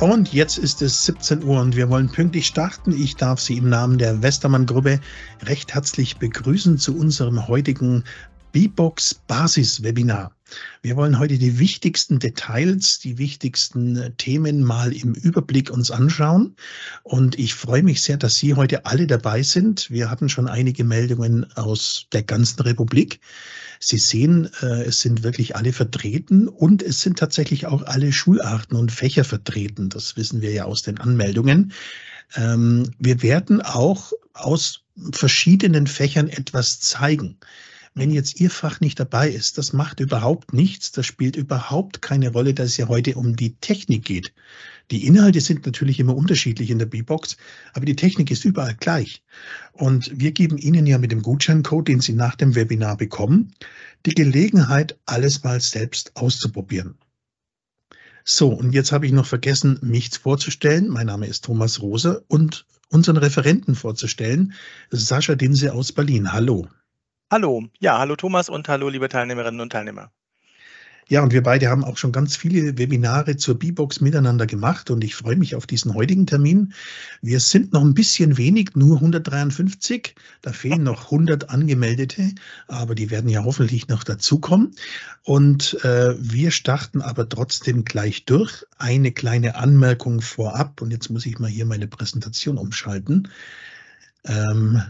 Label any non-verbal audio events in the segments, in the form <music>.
Und jetzt ist es 17 Uhr und wir wollen pünktlich starten. Ich darf Sie im Namen der Westermann-Gruppe recht herzlich begrüßen zu unserem heutigen Bebox Basis Webinar. Wir wollen heute die wichtigsten Details, die wichtigsten äh, Themen mal im Überblick uns anschauen. Und ich freue mich sehr, dass Sie heute alle dabei sind. Wir hatten schon einige Meldungen aus der ganzen Republik. Sie sehen, äh, es sind wirklich alle vertreten und es sind tatsächlich auch alle Schularten und Fächer vertreten. Das wissen wir ja aus den Anmeldungen. Ähm, wir werden auch aus verschiedenen Fächern etwas zeigen wenn jetzt Ihr Fach nicht dabei ist, das macht überhaupt nichts, das spielt überhaupt keine Rolle, dass es ja heute um die Technik geht. Die Inhalte sind natürlich immer unterschiedlich in der B-Box, aber die Technik ist überall gleich. Und wir geben Ihnen ja mit dem Gutscheincode, den Sie nach dem Webinar bekommen, die Gelegenheit, alles mal selbst auszuprobieren. So, und jetzt habe ich noch vergessen, mich vorzustellen. Mein Name ist Thomas Rose und unseren Referenten vorzustellen, Sascha Dinse aus Berlin. Hallo. Hallo, ja, hallo Thomas und hallo liebe Teilnehmerinnen und Teilnehmer. Ja, und wir beide haben auch schon ganz viele Webinare zur B-Box miteinander gemacht und ich freue mich auf diesen heutigen Termin. Wir sind noch ein bisschen wenig, nur 153. Da fehlen noch 100 Angemeldete, aber die werden ja hoffentlich noch dazukommen. Und äh, wir starten aber trotzdem gleich durch. Eine kleine Anmerkung vorab und jetzt muss ich mal hier meine Präsentation umschalten. Ähm,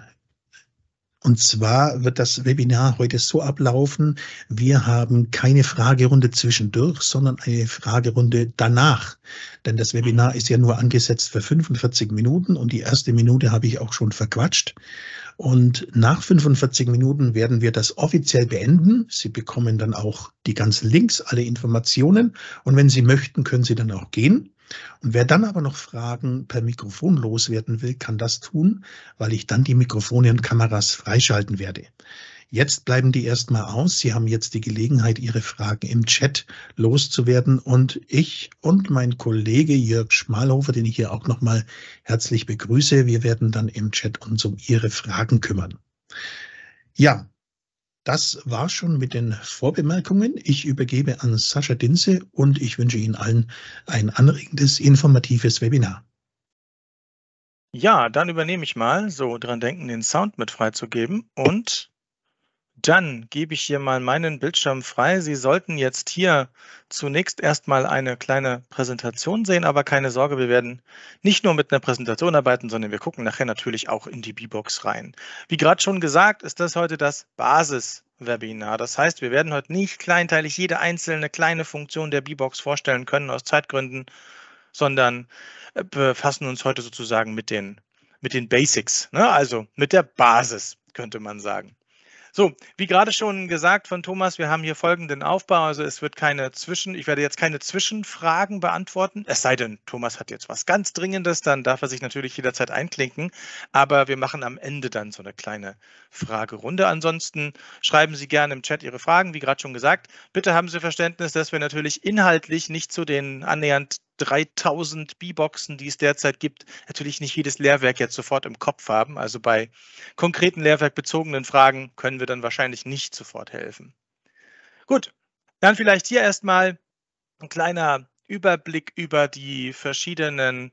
und zwar wird das Webinar heute so ablaufen, wir haben keine Fragerunde zwischendurch, sondern eine Fragerunde danach. Denn das Webinar ist ja nur angesetzt für 45 Minuten und die erste Minute habe ich auch schon verquatscht. Und nach 45 Minuten werden wir das offiziell beenden. Sie bekommen dann auch die ganzen Links, alle Informationen. Und wenn Sie möchten, können Sie dann auch gehen. Und wer dann aber noch Fragen per Mikrofon loswerden will, kann das tun, weil ich dann die Mikrofone und Kameras freischalten werde. Jetzt bleiben die erstmal aus. Sie haben jetzt die Gelegenheit, Ihre Fragen im Chat loszuwerden. Und ich und mein Kollege Jörg Schmalhofer, den ich hier auch nochmal herzlich begrüße, wir werden dann im Chat uns um Ihre Fragen kümmern. Ja, das war schon mit den Vorbemerkungen. Ich übergebe an Sascha Dinse und ich wünsche Ihnen allen ein anregendes, informatives Webinar. Ja, dann übernehme ich mal, so dran denken, den Sound mit freizugeben und dann gebe ich hier mal meinen Bildschirm frei. Sie sollten jetzt hier zunächst erstmal eine kleine Präsentation sehen, aber keine Sorge, wir werden nicht nur mit einer Präsentation arbeiten, sondern wir gucken nachher natürlich auch in die B-Box rein. Wie gerade schon gesagt, ist das heute das Basis Webinar. Das heißt, wir werden heute nicht kleinteilig jede einzelne kleine Funktion der B-Box vorstellen können aus Zeitgründen, sondern äh, befassen uns heute sozusagen mit den, mit den Basics, ne? also mit der Basis, könnte man sagen. So, wie gerade schon gesagt von Thomas, wir haben hier folgenden Aufbau. Also es wird keine Zwischen, ich werde jetzt keine Zwischenfragen beantworten. Es sei denn, Thomas hat jetzt was ganz Dringendes, dann darf er sich natürlich jederzeit einklinken. Aber wir machen am Ende dann so eine kleine Fragerunde. Ansonsten schreiben Sie gerne im Chat Ihre Fragen, wie gerade schon gesagt. Bitte haben Sie Verständnis, dass wir natürlich inhaltlich nicht zu den annähernd 3000 B-Boxen, die es derzeit gibt, natürlich nicht jedes Lehrwerk jetzt sofort im Kopf haben. Also bei konkreten lehrwerkbezogenen Fragen können wir dann wahrscheinlich nicht sofort helfen. Gut, dann vielleicht hier erstmal ein kleiner Überblick über die verschiedenen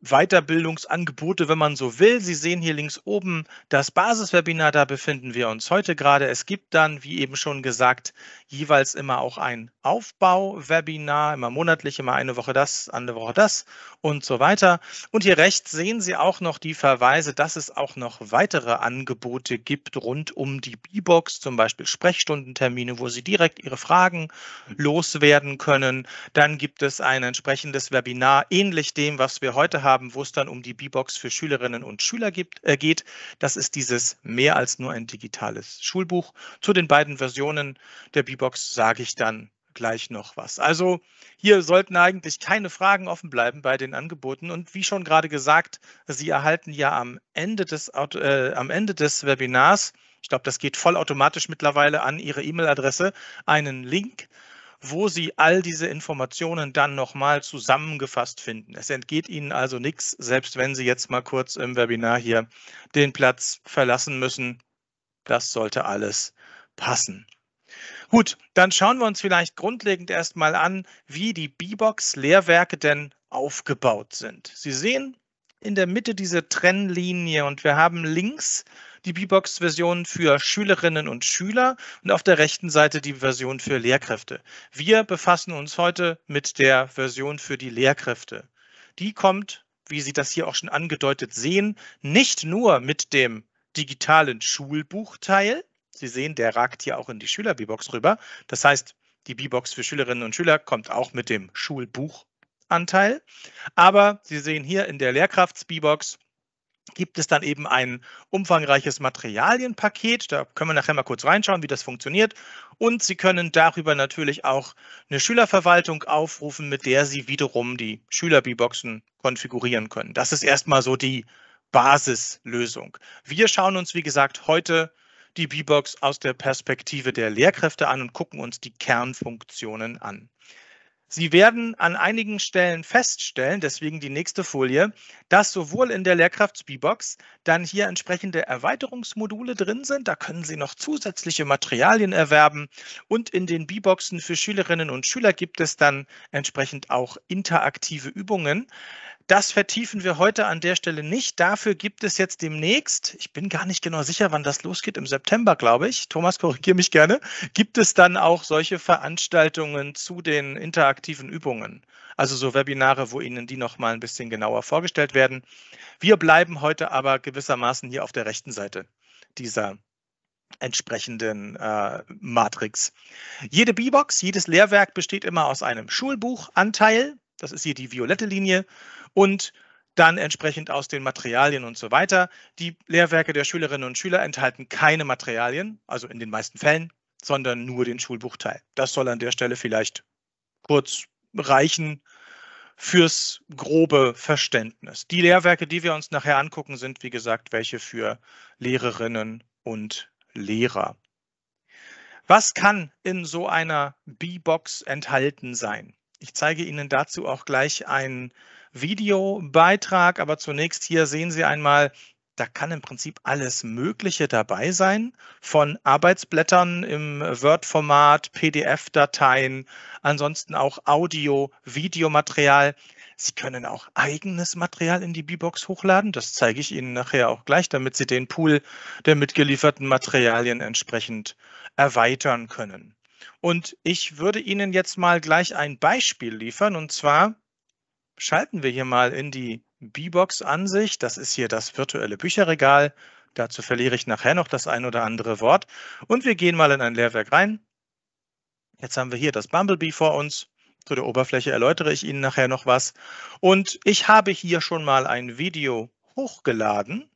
Weiterbildungsangebote, wenn man so will. Sie sehen hier links oben das Basiswebinar, da befinden wir uns heute gerade. Es gibt dann, wie eben schon gesagt, jeweils immer auch ein Aufbau-Webinar, immer monatlich, immer eine Woche das, andere Woche das und so weiter. Und hier rechts sehen Sie auch noch die Verweise, dass es auch noch weitere Angebote gibt rund um die B-Box, zum Beispiel Sprechstundentermine, wo Sie direkt Ihre Fragen loswerden können. Dann gibt es ein entsprechendes Webinar, ähnlich dem, was wir heute haben, wo es dann um die B-Box für Schülerinnen und Schüler gibt, äh, geht. Das ist dieses mehr als nur ein digitales Schulbuch. Zu den beiden Versionen der B-Box sage ich dann gleich noch was. Also hier sollten eigentlich keine Fragen offen bleiben bei den Angeboten. Und wie schon gerade gesagt, Sie erhalten ja am Ende des, äh, am Ende des Webinars, ich glaube, das geht vollautomatisch mittlerweile an Ihre E-Mail-Adresse, einen Link, wo Sie all diese Informationen dann nochmal zusammengefasst finden. Es entgeht Ihnen also nichts, selbst wenn Sie jetzt mal kurz im Webinar hier den Platz verlassen müssen. Das sollte alles passen. Gut, dann schauen wir uns vielleicht grundlegend erstmal an, wie die Bebox-Lehrwerke denn aufgebaut sind. Sie sehen in der Mitte diese Trennlinie und wir haben links die Bebox-Version für Schülerinnen und Schüler und auf der rechten Seite die Version für Lehrkräfte. Wir befassen uns heute mit der Version für die Lehrkräfte. Die kommt, wie Sie das hier auch schon angedeutet sehen, nicht nur mit dem digitalen Schulbuchteil, Sie sehen, der ragt hier auch in die Schüler-B-Box rüber. Das heißt, die B-Box für Schülerinnen und Schüler kommt auch mit dem Schulbuchanteil. Aber Sie sehen hier in der Lehrkrafts-B-Box gibt es dann eben ein umfangreiches Materialienpaket. Da können wir nachher mal kurz reinschauen, wie das funktioniert. Und Sie können darüber natürlich auch eine Schülerverwaltung aufrufen, mit der Sie wiederum die Schüler-B-Boxen konfigurieren können. Das ist erstmal so die Basislösung. Wir schauen uns, wie gesagt, heute an die B-Box aus der Perspektive der Lehrkräfte an und gucken uns die Kernfunktionen an. Sie werden an einigen Stellen feststellen, deswegen die nächste Folie, dass sowohl in der Lehrkrafts-B-Box dann hier entsprechende Erweiterungsmodule drin sind. Da können Sie noch zusätzliche Materialien erwerben. Und in den B-Boxen für Schülerinnen und Schüler gibt es dann entsprechend auch interaktive Übungen. Das vertiefen wir heute an der Stelle nicht. Dafür gibt es jetzt demnächst, ich bin gar nicht genau sicher, wann das losgeht, im September, glaube ich, Thomas, korrigiere mich gerne, gibt es dann auch solche Veranstaltungen zu den interaktiven Übungen. Also so Webinare, wo Ihnen die nochmal ein bisschen genauer vorgestellt werden. Wir bleiben heute aber gewissermaßen hier auf der rechten Seite dieser entsprechenden äh, Matrix. Jede B-Box, jedes Lehrwerk besteht immer aus einem Schulbuchanteil. Das ist hier die violette Linie und dann entsprechend aus den Materialien und so weiter. Die Lehrwerke der Schülerinnen und Schüler enthalten keine Materialien, also in den meisten Fällen, sondern nur den Schulbuchteil. Das soll an der Stelle vielleicht kurz reichen fürs grobe Verständnis. Die Lehrwerke, die wir uns nachher angucken, sind wie gesagt welche für Lehrerinnen und Lehrer. Was kann in so einer B-Box enthalten sein? Ich zeige Ihnen dazu auch gleich einen Videobeitrag, aber zunächst hier sehen Sie einmal, da kann im Prinzip alles Mögliche dabei sein, von Arbeitsblättern im Word-Format, PDF-Dateien, ansonsten auch Audio, Videomaterial. Sie können auch eigenes Material in die B-Box hochladen. Das zeige ich Ihnen nachher auch gleich, damit Sie den Pool der mitgelieferten Materialien entsprechend erweitern können. Und ich würde Ihnen jetzt mal gleich ein Beispiel liefern. Und zwar schalten wir hier mal in die B-Box-Ansicht. Das ist hier das virtuelle Bücherregal. Dazu verliere ich nachher noch das ein oder andere Wort. Und wir gehen mal in ein Lehrwerk rein. Jetzt haben wir hier das Bumblebee vor uns. Zu der Oberfläche erläutere ich Ihnen nachher noch was. Und ich habe hier schon mal ein Video hochgeladen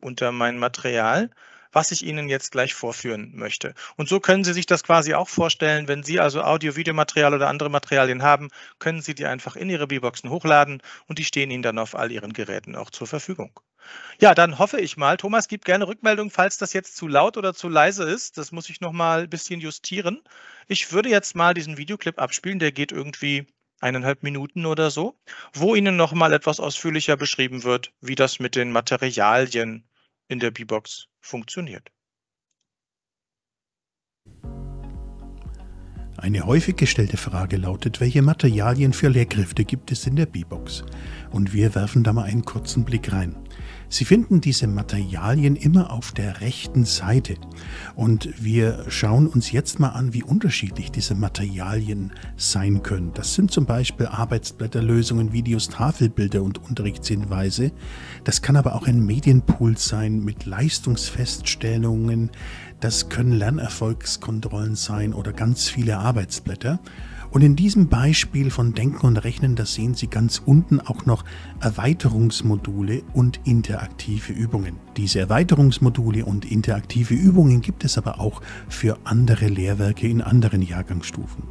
unter mein Material was ich Ihnen jetzt gleich vorführen möchte. Und so können Sie sich das quasi auch vorstellen, wenn Sie also Audio-Videomaterial oder andere Materialien haben, können Sie die einfach in Ihre B-Boxen hochladen und die stehen Ihnen dann auf all Ihren Geräten auch zur Verfügung. Ja, dann hoffe ich mal. Thomas, gib gerne Rückmeldung, falls das jetzt zu laut oder zu leise ist. Das muss ich nochmal ein bisschen justieren. Ich würde jetzt mal diesen Videoclip abspielen. Der geht irgendwie eineinhalb Minuten oder so, wo Ihnen nochmal etwas ausführlicher beschrieben wird, wie das mit den Materialien in der B-Box funktioniert. Eine häufig gestellte Frage lautet, welche Materialien für Lehrkräfte gibt es in der B-Box? Und wir werfen da mal einen kurzen Blick rein. Sie finden diese Materialien immer auf der rechten Seite. Und wir schauen uns jetzt mal an, wie unterschiedlich diese Materialien sein können. Das sind zum Beispiel Arbeitsblätterlösungen, Videos, Tafelbilder und Unterrichtshinweise. Das kann aber auch ein Medienpool sein mit Leistungsfeststellungen. Das können Lernerfolgskontrollen sein oder ganz viele Arbeitsblätter. Und in diesem Beispiel von Denken und Rechnen, da sehen Sie ganz unten auch noch Erweiterungsmodule und interaktive Übungen. Diese Erweiterungsmodule und interaktive Übungen gibt es aber auch für andere Lehrwerke in anderen Jahrgangsstufen.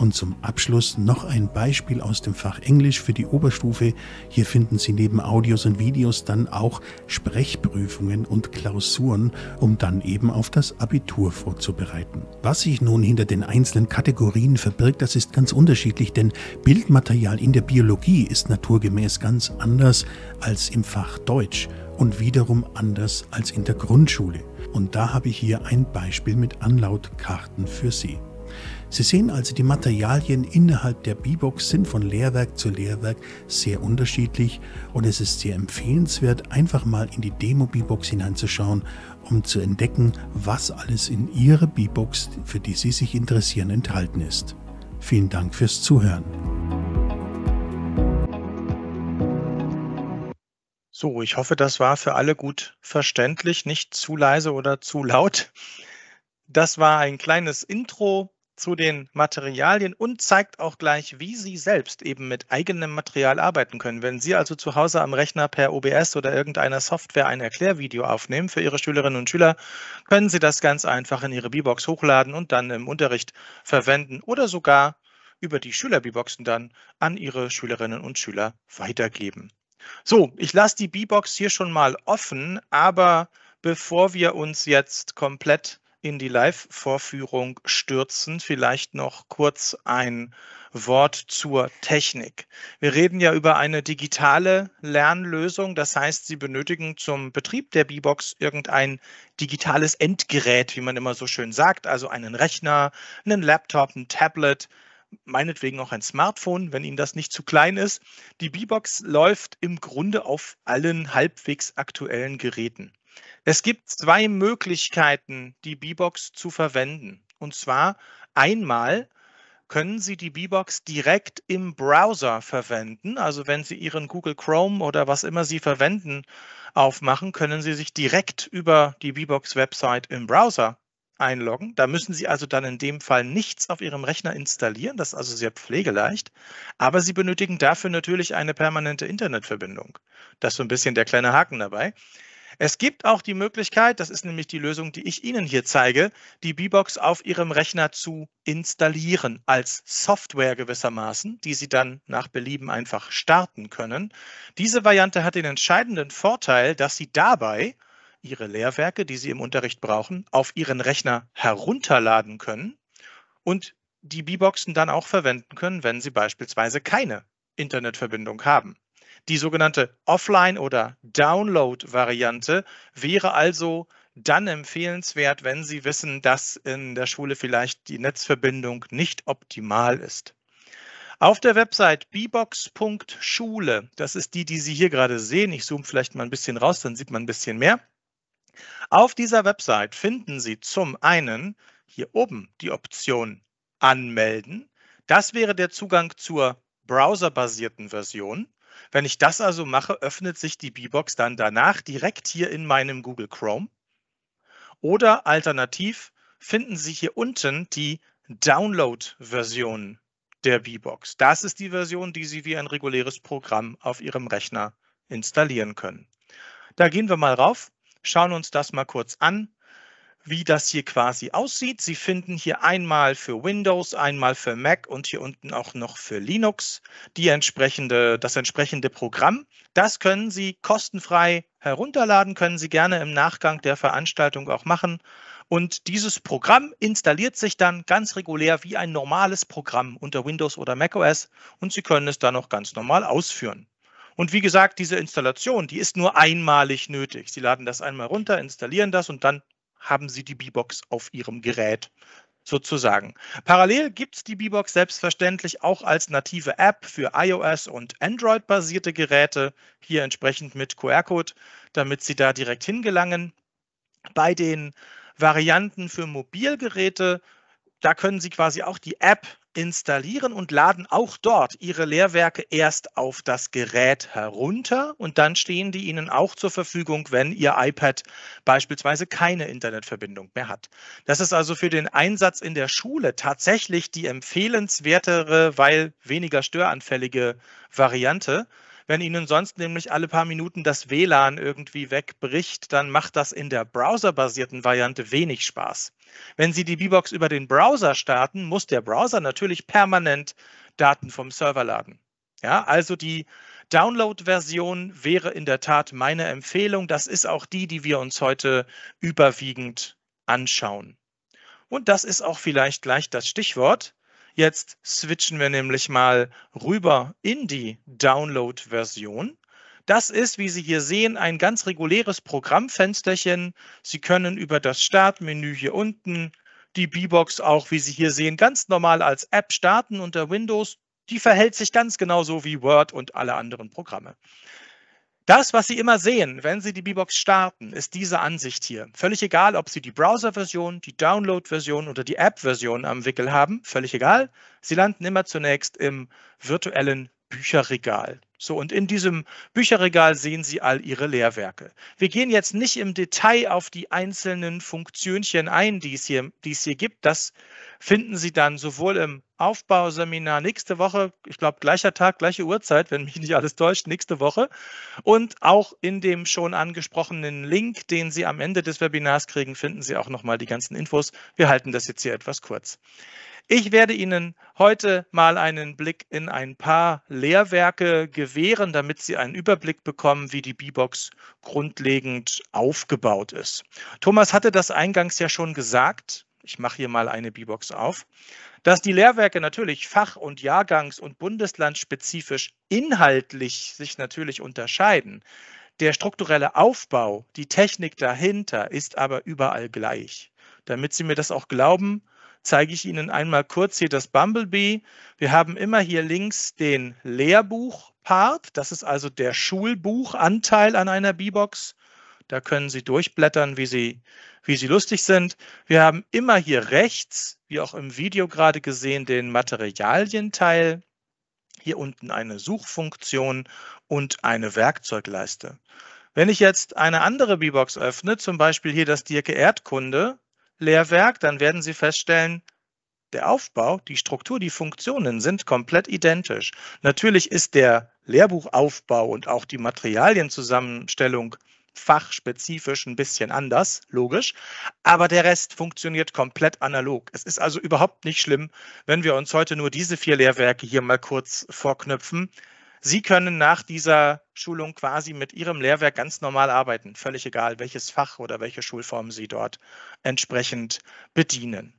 Und zum Abschluss noch ein Beispiel aus dem Fach Englisch für die Oberstufe. Hier finden Sie neben Audios und Videos dann auch Sprechprüfungen und Klausuren, um dann eben auf das Abitur vorzubereiten. Was sich nun hinter den einzelnen Kategorien verbirgt, das ist ganz unterschiedlich, denn Bildmaterial in der Biologie ist naturgemäß ganz anders als im Fach Deutsch und wiederum anders als in der Grundschule. Und da habe ich hier ein Beispiel mit Anlautkarten für Sie. Sie sehen also, die Materialien innerhalb der B-Box sind von Lehrwerk zu Lehrwerk sehr unterschiedlich und es ist sehr empfehlenswert, einfach mal in die Demo b box hineinzuschauen, um zu entdecken, was alles in Ihrer B-Box, für die Sie sich interessieren, enthalten ist. Vielen Dank fürs Zuhören. So, ich hoffe, das war für alle gut verständlich, nicht zu leise oder zu laut. Das war ein kleines Intro zu den Materialien und zeigt auch gleich, wie Sie selbst eben mit eigenem Material arbeiten können. Wenn Sie also zu Hause am Rechner per OBS oder irgendeiner Software ein Erklärvideo aufnehmen für Ihre Schülerinnen und Schüler, können Sie das ganz einfach in Ihre Bibox hochladen und dann im Unterricht verwenden oder sogar über die schüler Schülerbiboxen dann an Ihre Schülerinnen und Schüler weitergeben. So, ich lasse die Bibox hier schon mal offen, aber bevor wir uns jetzt komplett in die Live-Vorführung stürzen, vielleicht noch kurz ein Wort zur Technik. Wir reden ja über eine digitale Lernlösung. Das heißt, Sie benötigen zum Betrieb der Beebox irgendein digitales Endgerät, wie man immer so schön sagt, also einen Rechner, einen Laptop, ein Tablet, meinetwegen auch ein Smartphone, wenn Ihnen das nicht zu klein ist. Die Beebox läuft im Grunde auf allen halbwegs aktuellen Geräten. Es gibt zwei Möglichkeiten, die B-Box zu verwenden. Und zwar einmal können Sie die B-Box direkt im Browser verwenden. Also wenn Sie Ihren Google Chrome oder was immer Sie verwenden aufmachen, können Sie sich direkt über die B-Box-Website im Browser einloggen. Da müssen Sie also dann in dem Fall nichts auf Ihrem Rechner installieren. Das ist also sehr pflegeleicht. Aber Sie benötigen dafür natürlich eine permanente Internetverbindung. Das ist so ein bisschen der kleine Haken dabei. Es gibt auch die Möglichkeit, das ist nämlich die Lösung, die ich Ihnen hier zeige, die Bbox auf Ihrem Rechner zu installieren, als Software gewissermaßen, die Sie dann nach Belieben einfach starten können. Diese Variante hat den entscheidenden Vorteil, dass Sie dabei Ihre Lehrwerke, die Sie im Unterricht brauchen, auf Ihren Rechner herunterladen können und die Bboxen dann auch verwenden können, wenn Sie beispielsweise keine Internetverbindung haben. Die sogenannte Offline- oder Download-Variante wäre also dann empfehlenswert, wenn Sie wissen, dass in der Schule vielleicht die Netzverbindung nicht optimal ist. Auf der Website bbox.schule, das ist die, die Sie hier gerade sehen. Ich zoome vielleicht mal ein bisschen raus, dann sieht man ein bisschen mehr. Auf dieser Website finden Sie zum einen hier oben die Option Anmelden. Das wäre der Zugang zur browserbasierten Version. Wenn ich das also mache, öffnet sich die B-Box dann danach direkt hier in meinem Google Chrome. Oder alternativ finden Sie hier unten die Download-Version der B-Box. Das ist die Version, die Sie wie ein reguläres Programm auf Ihrem Rechner installieren können. Da gehen wir mal rauf, schauen uns das mal kurz an wie das hier quasi aussieht. Sie finden hier einmal für Windows, einmal für Mac und hier unten auch noch für Linux die entsprechende, das entsprechende Programm. Das können Sie kostenfrei herunterladen, können Sie gerne im Nachgang der Veranstaltung auch machen. Und dieses Programm installiert sich dann ganz regulär wie ein normales Programm unter Windows oder macOS und Sie können es dann auch ganz normal ausführen. Und wie gesagt, diese Installation, die ist nur einmalig nötig. Sie laden das einmal runter, installieren das und dann haben Sie die B-Box auf Ihrem Gerät sozusagen. Parallel gibt es die B-Box selbstverständlich auch als native App für iOS- und Android-basierte Geräte, hier entsprechend mit QR-Code, damit Sie da direkt hingelangen. Bei den Varianten für Mobilgeräte, da können Sie quasi auch die App installieren und laden auch dort Ihre Lehrwerke erst auf das Gerät herunter und dann stehen die Ihnen auch zur Verfügung, wenn Ihr iPad beispielsweise keine Internetverbindung mehr hat. Das ist also für den Einsatz in der Schule tatsächlich die empfehlenswertere, weil weniger störanfällige Variante. Wenn Ihnen sonst nämlich alle paar Minuten das WLAN irgendwie wegbricht, dann macht das in der browserbasierten Variante wenig Spaß. Wenn Sie die B-Box über den Browser starten, muss der Browser natürlich permanent Daten vom Server laden. Ja, also die Download-Version wäre in der Tat meine Empfehlung. Das ist auch die, die wir uns heute überwiegend anschauen. Und das ist auch vielleicht gleich das Stichwort. Jetzt switchen wir nämlich mal rüber in die Download-Version. Das ist, wie Sie hier sehen, ein ganz reguläres Programmfensterchen. Sie können über das Startmenü hier unten die B-Box auch, wie Sie hier sehen, ganz normal als App starten unter Windows. Die verhält sich ganz genauso wie Word und alle anderen Programme. Das, was Sie immer sehen, wenn Sie die Bbox starten, ist diese Ansicht hier. Völlig egal, ob Sie die Browser-Version, die Download-Version oder die App-Version am Wickel haben, völlig egal. Sie landen immer zunächst im virtuellen Bücherregal. So, und in diesem Bücherregal sehen Sie all Ihre Lehrwerke. Wir gehen jetzt nicht im Detail auf die einzelnen Funktionchen ein, die es hier, die es hier gibt. Das finden Sie dann sowohl im Aufbauseminar nächste Woche, ich glaube gleicher Tag, gleiche Uhrzeit, wenn mich nicht alles täuscht, nächste Woche. Und auch in dem schon angesprochenen Link, den Sie am Ende des Webinars kriegen, finden Sie auch nochmal die ganzen Infos. Wir halten das jetzt hier etwas kurz. Ich werde Ihnen heute mal einen Blick in ein paar Lehrwerke gewähren, damit Sie einen Überblick bekommen, wie die B-Box grundlegend aufgebaut ist. Thomas hatte das eingangs ja schon gesagt. Ich mache hier mal eine B-Box auf, dass die Lehrwerke natürlich fach- und jahrgangs- und bundeslandspezifisch inhaltlich sich natürlich unterscheiden. Der strukturelle Aufbau, die Technik dahinter ist aber überall gleich. Damit Sie mir das auch glauben, zeige ich Ihnen einmal kurz hier das Bumblebee. Wir haben immer hier links den Lehrbuch-Part. Das ist also der Schulbuchanteil an einer B-Box. Da können Sie durchblättern, wie Sie, wie Sie lustig sind. Wir haben immer hier rechts, wie auch im Video gerade gesehen, den Materialienteil. Hier unten eine Suchfunktion und eine Werkzeugleiste. Wenn ich jetzt eine andere B-Box öffne, zum Beispiel hier das Dirke Erdkunde, Lehrwerk, dann werden Sie feststellen, der Aufbau, die Struktur, die Funktionen sind komplett identisch. Natürlich ist der Lehrbuchaufbau und auch die Materialienzusammenstellung fachspezifisch ein bisschen anders, logisch, aber der Rest funktioniert komplett analog. Es ist also überhaupt nicht schlimm, wenn wir uns heute nur diese vier Lehrwerke hier mal kurz vorknüpfen. Sie können nach dieser Schulung quasi mit Ihrem Lehrwerk ganz normal arbeiten, völlig egal, welches Fach oder welche Schulform Sie dort entsprechend bedienen.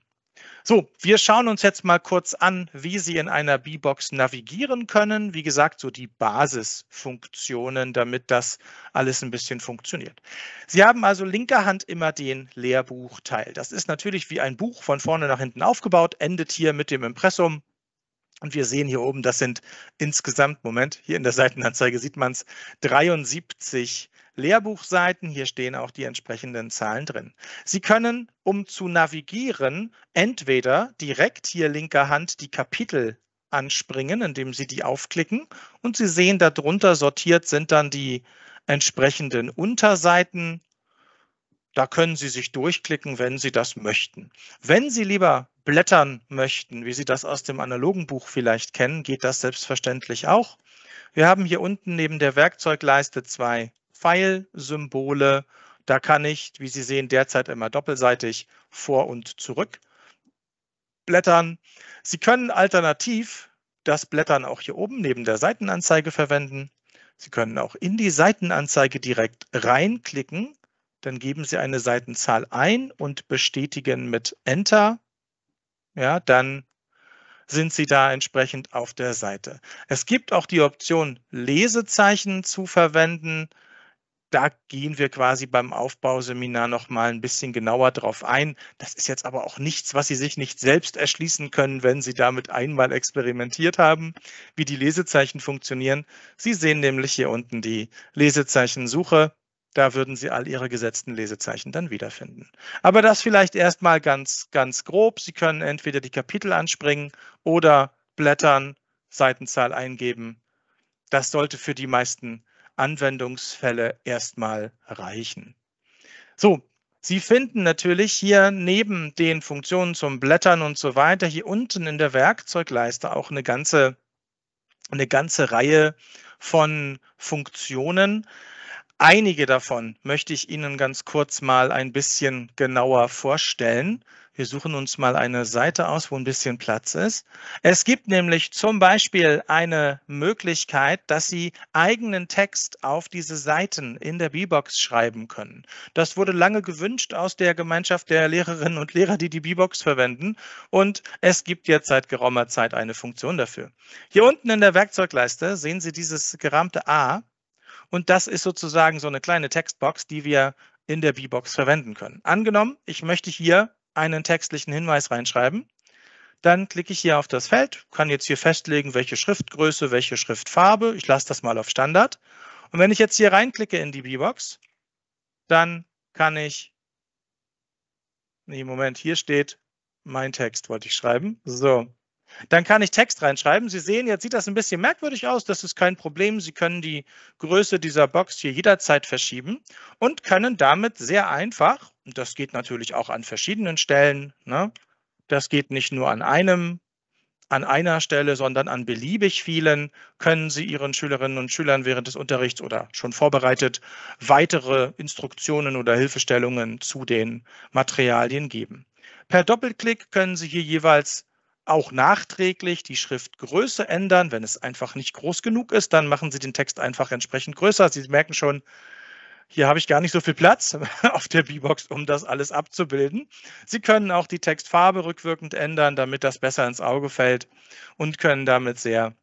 So, wir schauen uns jetzt mal kurz an, wie Sie in einer B-Box navigieren können. Wie gesagt, so die Basisfunktionen, damit das alles ein bisschen funktioniert. Sie haben also linker Hand immer den Lehrbuchteil. Das ist natürlich wie ein Buch von vorne nach hinten aufgebaut, endet hier mit dem Impressum und wir sehen hier oben, das sind insgesamt, Moment, hier in der Seitenanzeige sieht man es, 73 Lehrbuchseiten. Hier stehen auch die entsprechenden Zahlen drin. Sie können, um zu navigieren, entweder direkt hier linker Hand die Kapitel anspringen, indem Sie die aufklicken und Sie sehen, darunter sortiert sind dann die entsprechenden Unterseiten da können Sie sich durchklicken, wenn Sie das möchten. Wenn Sie lieber blättern möchten, wie Sie das aus dem analogen Buch vielleicht kennen, geht das selbstverständlich auch. Wir haben hier unten neben der Werkzeugleiste zwei Pfeilsymbole. Da kann ich, wie Sie sehen, derzeit immer doppelseitig vor und zurück blättern. Sie können alternativ das Blättern auch hier oben neben der Seitenanzeige verwenden. Sie können auch in die Seitenanzeige direkt reinklicken dann geben Sie eine Seitenzahl ein und bestätigen mit Enter. Ja, dann sind Sie da entsprechend auf der Seite. Es gibt auch die Option, Lesezeichen zu verwenden. Da gehen wir quasi beim Aufbauseminar nochmal ein bisschen genauer drauf ein. Das ist jetzt aber auch nichts, was Sie sich nicht selbst erschließen können, wenn Sie damit einmal experimentiert haben, wie die Lesezeichen funktionieren. Sie sehen nämlich hier unten die Lesezeichensuche. Da würden Sie all Ihre gesetzten Lesezeichen dann wiederfinden. Aber das vielleicht erstmal ganz, ganz grob. Sie können entweder die Kapitel anspringen oder blättern, Seitenzahl eingeben. Das sollte für die meisten Anwendungsfälle erstmal reichen. So, Sie finden natürlich hier neben den Funktionen zum Blättern und so weiter hier unten in der Werkzeugleiste auch eine ganze, eine ganze Reihe von Funktionen, Einige davon möchte ich Ihnen ganz kurz mal ein bisschen genauer vorstellen. Wir suchen uns mal eine Seite aus, wo ein bisschen Platz ist. Es gibt nämlich zum Beispiel eine Möglichkeit, dass Sie eigenen Text auf diese Seiten in der B-Box schreiben können. Das wurde lange gewünscht aus der Gemeinschaft der Lehrerinnen und Lehrer, die die B-Box verwenden. Und es gibt jetzt seit geraumer Zeit eine Funktion dafür. Hier unten in der Werkzeugleiste sehen Sie dieses gerahmte A. Und das ist sozusagen so eine kleine Textbox, die wir in der B-Box verwenden können. Angenommen, ich möchte hier einen textlichen Hinweis reinschreiben. Dann klicke ich hier auf das Feld, kann jetzt hier festlegen, welche Schriftgröße, welche Schriftfarbe. Ich lasse das mal auf Standard. Und wenn ich jetzt hier reinklicke in die B-Box, dann kann ich, nee, Moment, hier steht mein Text, wollte ich schreiben. So, dann kann ich Text reinschreiben. Sie sehen, jetzt sieht das ein bisschen merkwürdig aus. Das ist kein Problem. Sie können die Größe dieser Box hier jederzeit verschieben und können damit sehr einfach, das geht natürlich auch an verschiedenen Stellen, ne? das geht nicht nur an einem, an einer Stelle, sondern an beliebig vielen, können Sie Ihren Schülerinnen und Schülern während des Unterrichts oder schon vorbereitet weitere Instruktionen oder Hilfestellungen zu den Materialien geben. Per Doppelklick können Sie hier jeweils auch nachträglich die Schriftgröße ändern. Wenn es einfach nicht groß genug ist, dann machen Sie den Text einfach entsprechend größer. Sie merken schon, hier habe ich gar nicht so viel Platz <laughs> auf der B-Box, um das alles abzubilden. Sie können auch die Textfarbe rückwirkend ändern, damit das besser ins Auge fällt und können damit sehr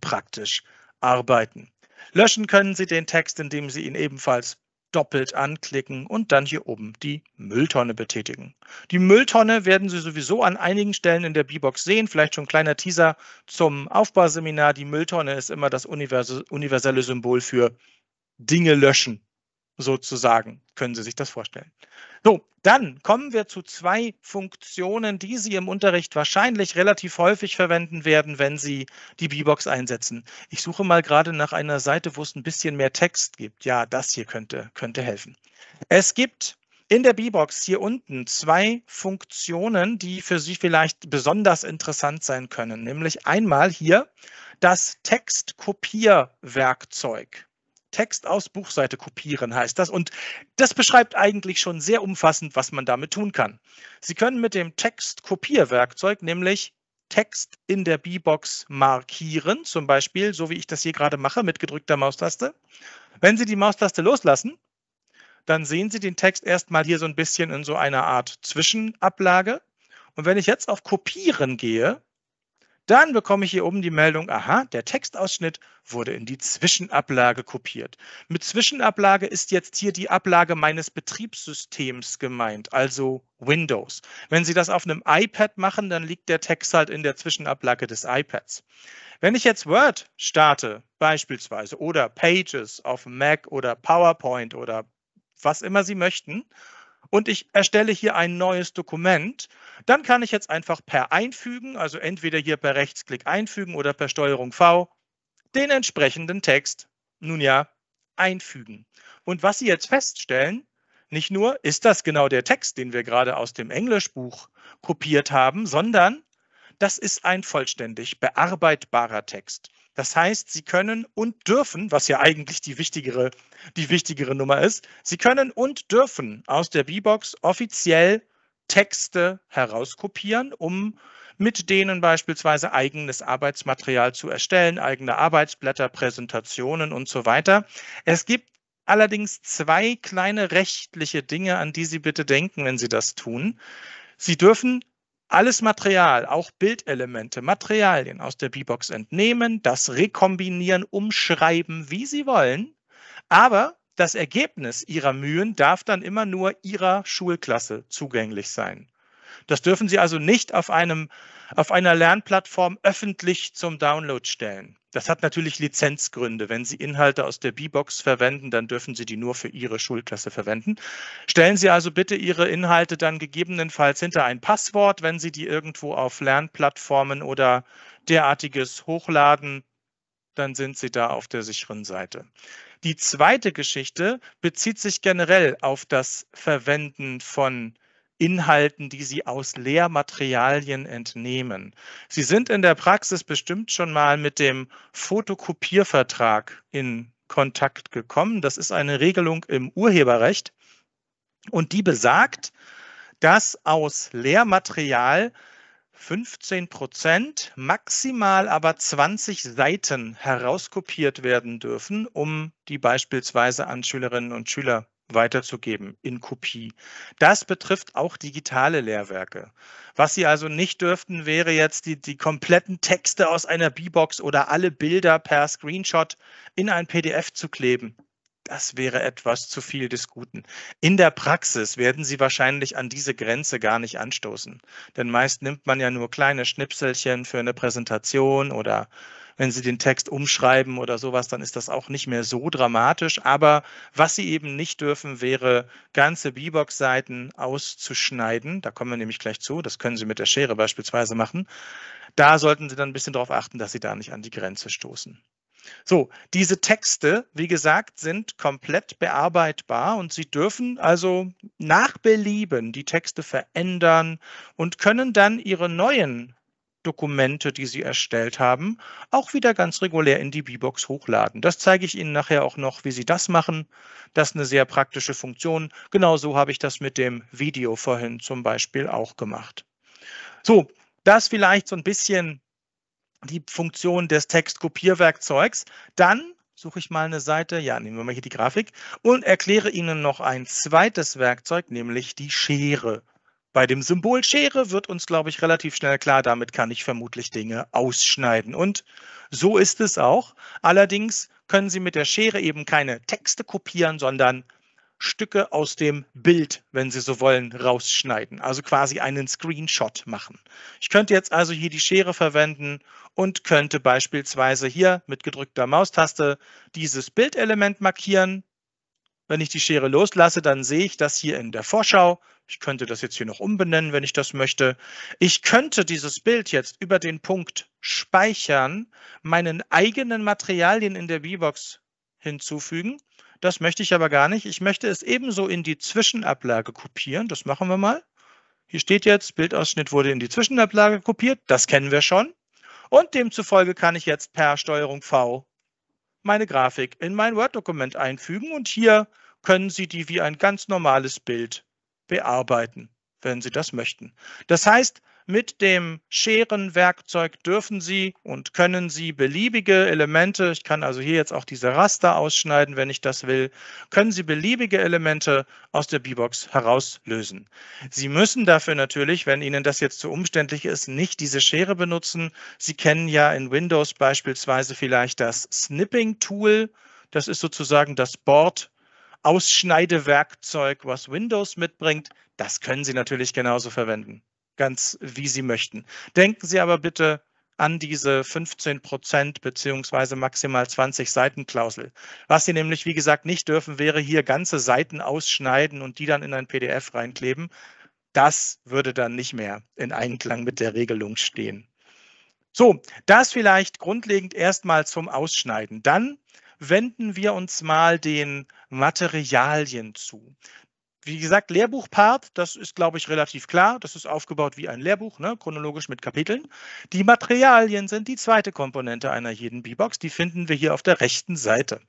praktisch arbeiten. Löschen können Sie den Text, indem Sie ihn ebenfalls doppelt anklicken und dann hier oben die Mülltonne betätigen. Die Mülltonne werden Sie sowieso an einigen Stellen in der B-Box sehen, vielleicht schon ein kleiner Teaser zum Aufbauseminar. Die Mülltonne ist immer das universelle Symbol für Dinge löschen sozusagen. Können Sie sich das vorstellen? So, dann kommen wir zu zwei Funktionen, die Sie im Unterricht wahrscheinlich relativ häufig verwenden werden, wenn Sie die B-Box einsetzen. Ich suche mal gerade nach einer Seite, wo es ein bisschen mehr Text gibt. Ja, das hier könnte, könnte helfen. Es gibt in der B-Box hier unten zwei Funktionen, die für Sie vielleicht besonders interessant sein können. Nämlich einmal hier das Textkopierwerkzeug. Text aus Buchseite kopieren, heißt das. Und das beschreibt eigentlich schon sehr umfassend, was man damit tun kann. Sie können mit dem Textkopierwerkzeug nämlich Text in der B-Box markieren, zum Beispiel, so wie ich das hier gerade mache, mit gedrückter Maustaste. Wenn Sie die Maustaste loslassen, dann sehen Sie den Text erstmal hier so ein bisschen in so einer Art Zwischenablage. Und wenn ich jetzt auf Kopieren gehe, dann bekomme ich hier oben die Meldung, aha, der Textausschnitt wurde in die Zwischenablage kopiert. Mit Zwischenablage ist jetzt hier die Ablage meines Betriebssystems gemeint, also Windows. Wenn Sie das auf einem iPad machen, dann liegt der Text halt in der Zwischenablage des iPads. Wenn ich jetzt Word starte beispielsweise oder Pages auf Mac oder PowerPoint oder was immer Sie möchten und ich erstelle hier ein neues Dokument, dann kann ich jetzt einfach per Einfügen, also entweder hier per Rechtsklick einfügen oder per Steuerung V, den entsprechenden Text, nun ja, einfügen. Und was Sie jetzt feststellen, nicht nur ist das genau der Text, den wir gerade aus dem Englischbuch kopiert haben, sondern das ist ein vollständig bearbeitbarer Text. Das heißt, sie können und dürfen, was ja eigentlich die wichtigere, die wichtigere Nummer ist, sie können und dürfen aus der B-Box offiziell Texte herauskopieren, um mit denen beispielsweise eigenes Arbeitsmaterial zu erstellen, eigene Arbeitsblätter, Präsentationen und so weiter. Es gibt allerdings zwei kleine rechtliche Dinge, an die Sie bitte denken, wenn Sie das tun. Sie dürfen alles Material, auch Bildelemente, Materialien aus der B-Box entnehmen, das rekombinieren, umschreiben, wie Sie wollen. Aber das Ergebnis Ihrer Mühen darf dann immer nur Ihrer Schulklasse zugänglich sein. Das dürfen Sie also nicht auf, einem, auf einer Lernplattform öffentlich zum Download stellen. Das hat natürlich Lizenzgründe. Wenn Sie Inhalte aus der B-Box verwenden, dann dürfen Sie die nur für Ihre Schulklasse verwenden. Stellen Sie also bitte Ihre Inhalte dann gegebenenfalls hinter ein Passwort, wenn Sie die irgendwo auf Lernplattformen oder derartiges hochladen, dann sind Sie da auf der sicheren Seite. Die zweite Geschichte bezieht sich generell auf das Verwenden von Inhalten, die Sie aus Lehrmaterialien entnehmen. Sie sind in der Praxis bestimmt schon mal mit dem Fotokopiervertrag in Kontakt gekommen. Das ist eine Regelung im Urheberrecht und die besagt, dass aus Lehrmaterial 15 Prozent, maximal aber 20 Seiten herauskopiert werden dürfen, um die beispielsweise an Schülerinnen und Schüler weiterzugeben in Kopie. Das betrifft auch digitale Lehrwerke. Was Sie also nicht dürften, wäre jetzt die, die kompletten Texte aus einer B-Box oder alle Bilder per Screenshot in ein PDF zu kleben das wäre etwas zu viel des Guten. In der Praxis werden Sie wahrscheinlich an diese Grenze gar nicht anstoßen, denn meist nimmt man ja nur kleine Schnipselchen für eine Präsentation oder wenn Sie den Text umschreiben oder sowas, dann ist das auch nicht mehr so dramatisch. Aber was Sie eben nicht dürfen, wäre ganze Bebox-Seiten auszuschneiden. Da kommen wir nämlich gleich zu. Das können Sie mit der Schere beispielsweise machen. Da sollten Sie dann ein bisschen darauf achten, dass Sie da nicht an die Grenze stoßen. So, diese Texte, wie gesagt, sind komplett bearbeitbar und Sie dürfen also nach Belieben die Texte verändern und können dann Ihre neuen Dokumente, die Sie erstellt haben, auch wieder ganz regulär in die B-Box hochladen. Das zeige ich Ihnen nachher auch noch, wie Sie das machen. Das ist eine sehr praktische Funktion. Genauso habe ich das mit dem Video vorhin zum Beispiel auch gemacht. So, das vielleicht so ein bisschen die Funktion des Textkopierwerkzeugs. Dann suche ich mal eine Seite, ja, nehmen wir mal hier die Grafik und erkläre Ihnen noch ein zweites Werkzeug, nämlich die Schere. Bei dem Symbol Schere wird uns, glaube ich, relativ schnell klar, damit kann ich vermutlich Dinge ausschneiden. Und so ist es auch. Allerdings können Sie mit der Schere eben keine Texte kopieren, sondern Stücke aus dem Bild, wenn Sie so wollen, rausschneiden. Also quasi einen Screenshot machen. Ich könnte jetzt also hier die Schere verwenden und könnte beispielsweise hier mit gedrückter Maustaste dieses Bildelement markieren. Wenn ich die Schere loslasse, dann sehe ich das hier in der Vorschau. Ich könnte das jetzt hier noch umbenennen, wenn ich das möchte. Ich könnte dieses Bild jetzt über den Punkt Speichern meinen eigenen Materialien in der V-Box hinzufügen das möchte ich aber gar nicht. Ich möchte es ebenso in die Zwischenablage kopieren. Das machen wir mal. Hier steht jetzt, Bildausschnitt wurde in die Zwischenablage kopiert. Das kennen wir schon. Und demzufolge kann ich jetzt per Steuerung V meine Grafik in mein Word-Dokument einfügen. Und hier können Sie die wie ein ganz normales Bild bearbeiten, wenn Sie das möchten. Das heißt, mit dem Scherenwerkzeug dürfen Sie und können Sie beliebige Elemente, ich kann also hier jetzt auch diese Raster ausschneiden, wenn ich das will, können Sie beliebige Elemente aus der B-Box herauslösen. Sie müssen dafür natürlich, wenn Ihnen das jetzt zu umständlich ist, nicht diese Schere benutzen. Sie kennen ja in Windows beispielsweise vielleicht das Snipping-Tool. Das ist sozusagen das Board Ausschneidewerkzeug, was Windows mitbringt, das können Sie natürlich genauso verwenden ganz wie Sie möchten. Denken Sie aber bitte an diese 15 Prozent beziehungsweise maximal 20 Seiten Klausel. Was Sie nämlich, wie gesagt, nicht dürfen, wäre hier ganze Seiten ausschneiden und die dann in ein PDF reinkleben. Das würde dann nicht mehr in Einklang mit der Regelung stehen. So, das vielleicht grundlegend erstmal zum Ausschneiden. Dann wenden wir uns mal den Materialien zu. Wie gesagt, Lehrbuchpart, das ist, glaube ich, relativ klar. Das ist aufgebaut wie ein Lehrbuch, ne? chronologisch mit Kapiteln. Die Materialien sind die zweite Komponente einer jeden B-Box. Die finden wir hier auf der rechten Seite.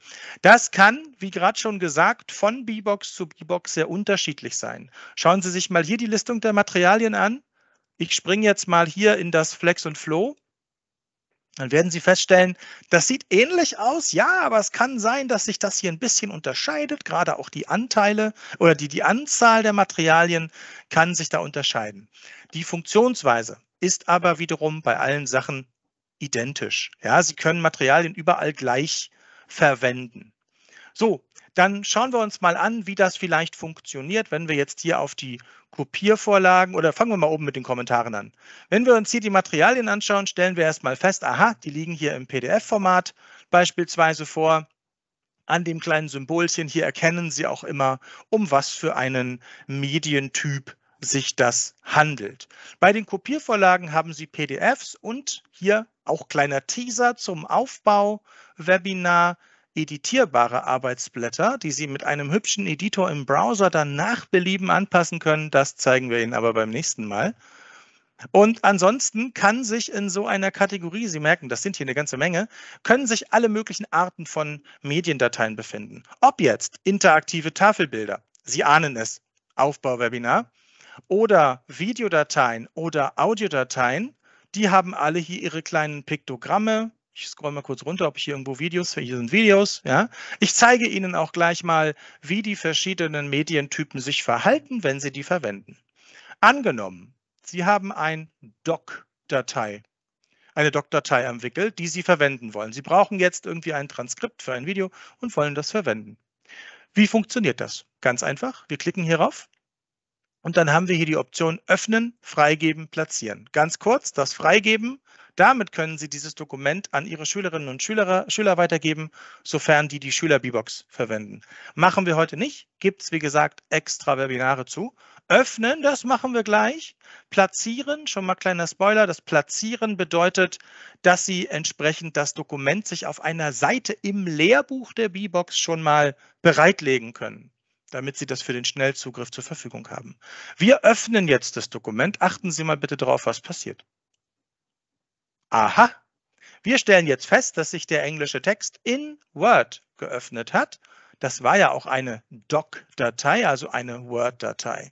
Das kann, wie gerade schon gesagt, von B-Box zu B-Box sehr unterschiedlich sein. Schauen Sie sich mal hier die Listung der Materialien an. Ich springe jetzt mal hier in das Flex und Flow. Dann werden Sie feststellen, das sieht ähnlich aus, ja, aber es kann sein, dass sich das hier ein bisschen unterscheidet. Gerade auch die Anteile oder die, die Anzahl der Materialien kann sich da unterscheiden. Die Funktionsweise ist aber wiederum bei allen Sachen identisch. Ja, Sie können Materialien überall gleich verwenden. So, dann schauen wir uns mal an, wie das vielleicht funktioniert, wenn wir jetzt hier auf die Kopiervorlagen oder fangen wir mal oben mit den Kommentaren an. Wenn wir uns hier die Materialien anschauen, stellen wir erstmal fest, aha, die liegen hier im PDF-Format beispielsweise vor. An dem kleinen Symbolchen hier erkennen Sie auch immer, um was für einen Medientyp sich das handelt. Bei den Kopiervorlagen haben Sie PDFs und hier auch kleiner Teaser zum Aufbau-Webinar editierbare Arbeitsblätter, die Sie mit einem hübschen Editor im Browser dann nach Belieben anpassen können. Das zeigen wir Ihnen aber beim nächsten Mal. Und ansonsten kann sich in so einer Kategorie, Sie merken, das sind hier eine ganze Menge, können sich alle möglichen Arten von Mediendateien befinden. Ob jetzt interaktive Tafelbilder, Sie ahnen es, Aufbauwebinar, oder Videodateien oder Audiodateien, die haben alle hier ihre kleinen Piktogramme, ich scroll mal kurz runter, ob ich hier irgendwo Videos, hier sind Videos, ja. Ich zeige Ihnen auch gleich mal, wie die verschiedenen Medientypen sich verhalten, wenn Sie die verwenden. Angenommen, Sie haben ein Doc-Datei, eine Doc-Datei entwickelt, die Sie verwenden wollen. Sie brauchen jetzt irgendwie ein Transkript für ein Video und wollen das verwenden. Wie funktioniert das? Ganz einfach. Wir klicken hierauf und dann haben wir hier die Option Öffnen, Freigeben, Platzieren. Ganz kurz, das Freigeben damit können Sie dieses Dokument an Ihre Schülerinnen und Schüler, Schüler weitergeben, sofern die die schüler b box verwenden. Machen wir heute nicht, gibt es wie gesagt extra Webinare zu. Öffnen, das machen wir gleich. Platzieren, schon mal kleiner Spoiler, das Platzieren bedeutet, dass Sie entsprechend das Dokument sich auf einer Seite im Lehrbuch der B-Box schon mal bereitlegen können damit Sie das für den Schnellzugriff zur Verfügung haben. Wir öffnen jetzt das Dokument. Achten Sie mal bitte darauf, was passiert aha, wir stellen jetzt fest, dass sich der englische Text in Word geöffnet hat. Das war ja auch eine Doc-Datei, also eine Word-Datei.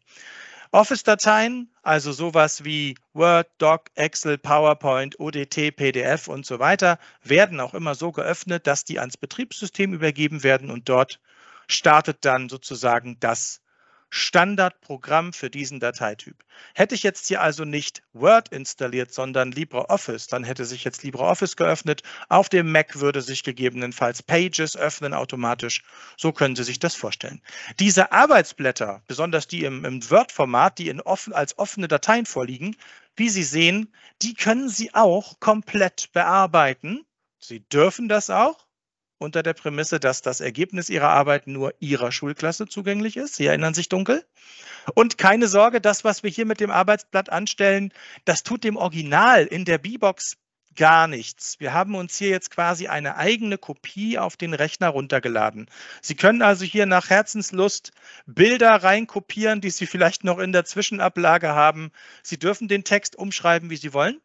Office-Dateien, also sowas wie Word, Doc, Excel, PowerPoint, ODT, PDF und so weiter, werden auch immer so geöffnet, dass die ans Betriebssystem übergeben werden und dort startet dann sozusagen das Standardprogramm für diesen Dateityp. Hätte ich jetzt hier also nicht Word installiert, sondern LibreOffice, dann hätte sich jetzt LibreOffice geöffnet. Auf dem Mac würde sich gegebenenfalls Pages öffnen automatisch. So können Sie sich das vorstellen. Diese Arbeitsblätter, besonders die im, im Word-Format, die offen, als offene Dateien vorliegen, wie Sie sehen, die können Sie auch komplett bearbeiten. Sie dürfen das auch unter der Prämisse, dass das Ergebnis ihrer Arbeit nur ihrer Schulklasse zugänglich ist. Sie erinnern sich dunkel. Und keine Sorge, das, was wir hier mit dem Arbeitsblatt anstellen, das tut dem Original in der B-Box gar nichts. Wir haben uns hier jetzt quasi eine eigene Kopie auf den Rechner runtergeladen. Sie können also hier nach Herzenslust Bilder reinkopieren, die Sie vielleicht noch in der Zwischenablage haben. Sie dürfen den Text umschreiben, wie Sie wollen.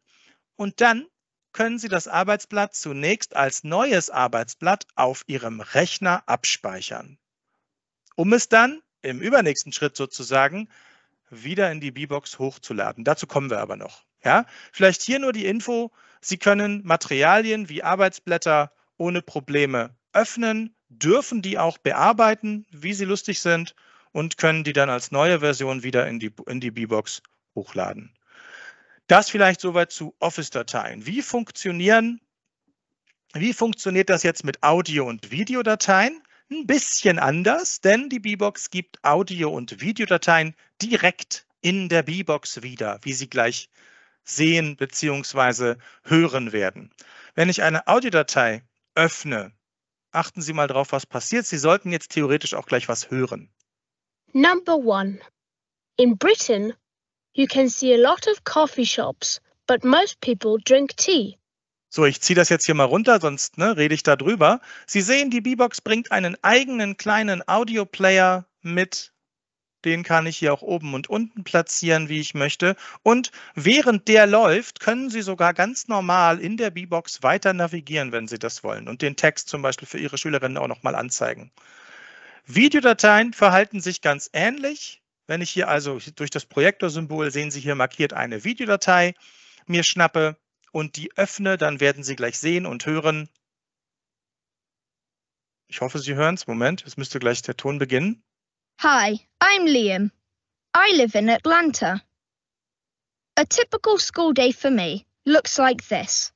Und dann können Sie das Arbeitsblatt zunächst als neues Arbeitsblatt auf Ihrem Rechner abspeichern, um es dann im übernächsten Schritt sozusagen wieder in die B-Box hochzuladen. Dazu kommen wir aber noch. Ja? Vielleicht hier nur die Info, Sie können Materialien wie Arbeitsblätter ohne Probleme öffnen, dürfen die auch bearbeiten, wie sie lustig sind und können die dann als neue Version wieder in die, in die B-Box hochladen. Das vielleicht soweit zu Office-Dateien. Wie funktionieren, wie funktioniert das jetzt mit Audio- und Videodateien? Ein bisschen anders, denn die B-Box gibt Audio- und Videodateien direkt in der B-Box wieder, wie Sie gleich sehen bzw. hören werden. Wenn ich eine Audiodatei öffne, achten Sie mal drauf, was passiert. Sie sollten jetzt theoretisch auch gleich was hören. Number one. In Britain, You can see a lot of coffee shops, but most people drink tea. So, ich ziehe das jetzt hier mal runter, sonst ne, rede ich da drüber. Sie sehen, die Beebox bringt einen eigenen kleinen Audioplayer mit. Den kann ich hier auch oben und unten platzieren, wie ich möchte. Und während der läuft, können Sie sogar ganz normal in der Beebox weiter navigieren, wenn Sie das wollen. Und den Text zum Beispiel für Ihre Schülerinnen auch nochmal anzeigen. Videodateien verhalten sich ganz ähnlich. Wenn ich hier also durch das Projektorsymbol, sehen Sie hier markiert, eine Videodatei mir schnappe und die öffne, dann werden Sie gleich sehen und hören. Ich hoffe, Sie hören es. Moment, es müsste gleich der Ton beginnen. Hi, I'm Liam. I live in Atlanta. A typical school day for me looks like this.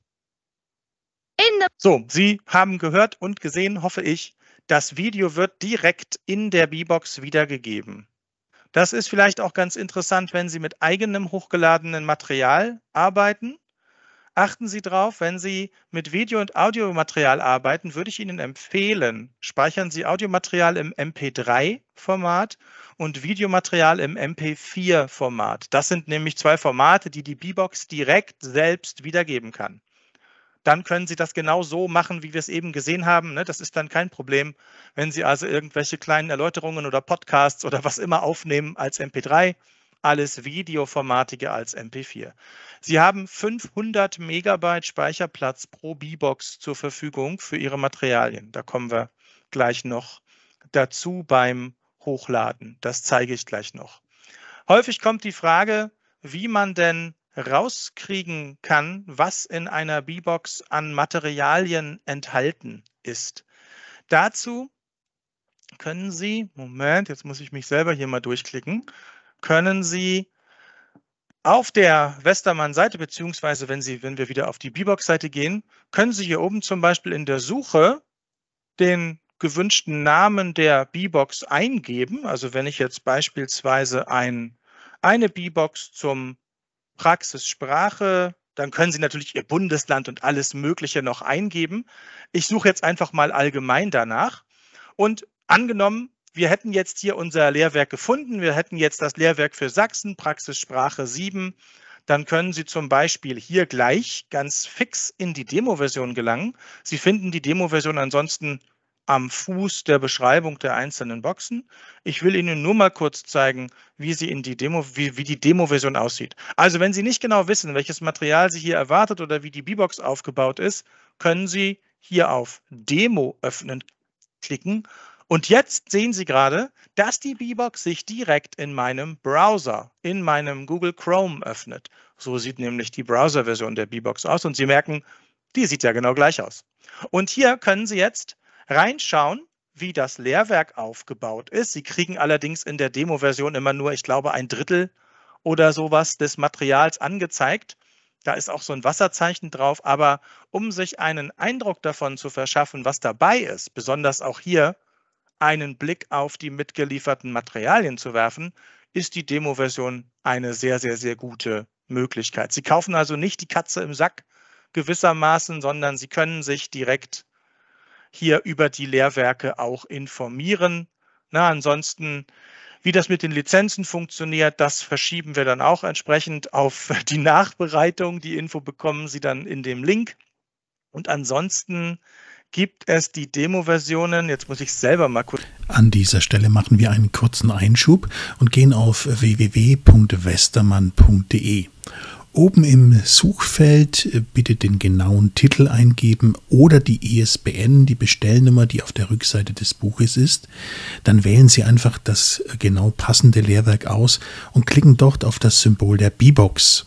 so, Sie haben gehört und gesehen, hoffe ich. Das Video wird direkt in der B-Box wiedergegeben. Das ist vielleicht auch ganz interessant, wenn Sie mit eigenem hochgeladenen Material arbeiten. Achten Sie darauf, wenn Sie mit Video- und Audiomaterial arbeiten, würde ich Ihnen empfehlen, speichern Sie Audiomaterial im MP3-Format und Videomaterial im MP4-Format. Das sind nämlich zwei Formate, die die B-Box direkt selbst wiedergeben kann dann können Sie das genau so machen, wie wir es eben gesehen haben. Ne? Das ist dann kein Problem, wenn Sie also irgendwelche kleinen Erläuterungen oder Podcasts oder was immer aufnehmen als MP3, alles Videoformatige als MP4. Sie haben 500 Megabyte Speicherplatz pro B-Box zur Verfügung für Ihre Materialien. Da kommen wir gleich noch dazu beim Hochladen. Das zeige ich gleich noch. Häufig kommt die Frage, wie man denn rauskriegen kann, was in einer B-Box an Materialien enthalten ist. Dazu können Sie, Moment, jetzt muss ich mich selber hier mal durchklicken, können Sie auf der Westermann-Seite, beziehungsweise wenn, Sie, wenn wir wieder auf die B-Box-Seite gehen, können Sie hier oben zum Beispiel in der Suche den gewünschten Namen der B-Box eingeben. Also wenn ich jetzt beispielsweise ein, eine B-Box zum Praxis, Sprache, dann können Sie natürlich Ihr Bundesland und alles Mögliche noch eingeben. Ich suche jetzt einfach mal allgemein danach. Und angenommen, wir hätten jetzt hier unser Lehrwerk gefunden, wir hätten jetzt das Lehrwerk für Sachsen, Praxissprache 7, dann können Sie zum Beispiel hier gleich ganz fix in die Demo-Version gelangen. Sie finden die Demo-Version ansonsten am Fuß der Beschreibung der einzelnen Boxen. Ich will Ihnen nur mal kurz zeigen, wie sie in die Demo, wie, wie die Demo-Version aussieht. Also wenn Sie nicht genau wissen, welches Material Sie hier erwartet oder wie die B-Box aufgebaut ist, können Sie hier auf Demo öffnen klicken. Und jetzt sehen Sie gerade, dass die B-Box sich direkt in meinem Browser, in meinem Google Chrome öffnet. So sieht nämlich die Browser-Version der B-Box aus und Sie merken, die sieht ja genau gleich aus. Und hier können Sie jetzt reinschauen, wie das Lehrwerk aufgebaut ist. Sie kriegen allerdings in der Demo-Version immer nur, ich glaube, ein Drittel oder sowas des Materials angezeigt. Da ist auch so ein Wasserzeichen drauf, aber um sich einen Eindruck davon zu verschaffen, was dabei ist, besonders auch hier einen Blick auf die mitgelieferten Materialien zu werfen, ist die Demo-Version eine sehr, sehr, sehr gute Möglichkeit. Sie kaufen also nicht die Katze im Sack gewissermaßen, sondern Sie können sich direkt hier über die Lehrwerke auch informieren. Na, ansonsten, wie das mit den Lizenzen funktioniert, das verschieben wir dann auch entsprechend auf <laughs> die Nachbereitung. Die Info bekommen Sie dann in dem Link. Und ansonsten gibt es die Demo-Versionen. Jetzt muss ich selber mal kurz. An dieser Stelle machen wir einen kurzen Einschub und gehen auf www.westermann.de. Oben im Suchfeld äh, bitte den genauen Titel eingeben oder die ISBN, e die Bestellnummer, die auf der Rückseite des Buches ist. Dann wählen Sie einfach das äh, genau passende Lehrwerk aus und klicken dort auf das Symbol der B-Box.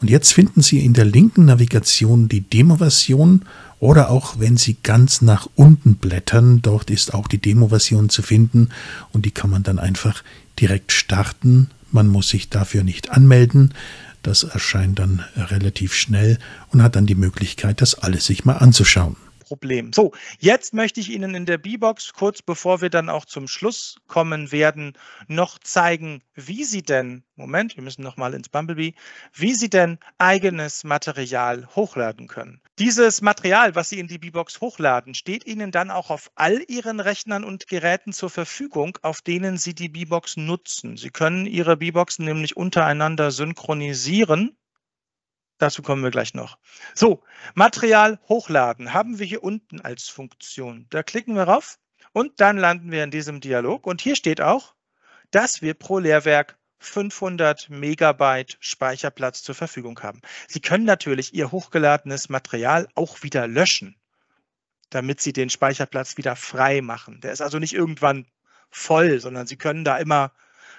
Und jetzt finden Sie in der linken Navigation die Demo-Version oder auch wenn Sie ganz nach unten blättern, dort ist auch die Demo-Version zu finden und die kann man dann einfach direkt starten. Man muss sich dafür nicht anmelden. Das erscheint dann relativ schnell und hat dann die Möglichkeit, das alles sich mal anzuschauen. Problem. So, jetzt möchte ich Ihnen in der B-Box, kurz bevor wir dann auch zum Schluss kommen werden, noch zeigen, wie Sie denn, Moment, wir müssen nochmal ins Bumblebee, wie Sie denn eigenes Material hochladen können. Dieses Material, was Sie in die B-Box hochladen, steht Ihnen dann auch auf all Ihren Rechnern und Geräten zur Verfügung, auf denen Sie die B-Box nutzen. Sie können Ihre B-Boxen nämlich untereinander synchronisieren. Dazu kommen wir gleich noch. So, Material hochladen haben wir hier unten als Funktion. Da klicken wir rauf und dann landen wir in diesem Dialog. Und hier steht auch, dass wir pro Lehrwerk 500 Megabyte Speicherplatz zur Verfügung haben. Sie können natürlich Ihr hochgeladenes Material auch wieder löschen, damit Sie den Speicherplatz wieder frei machen. Der ist also nicht irgendwann voll, sondern Sie können da immer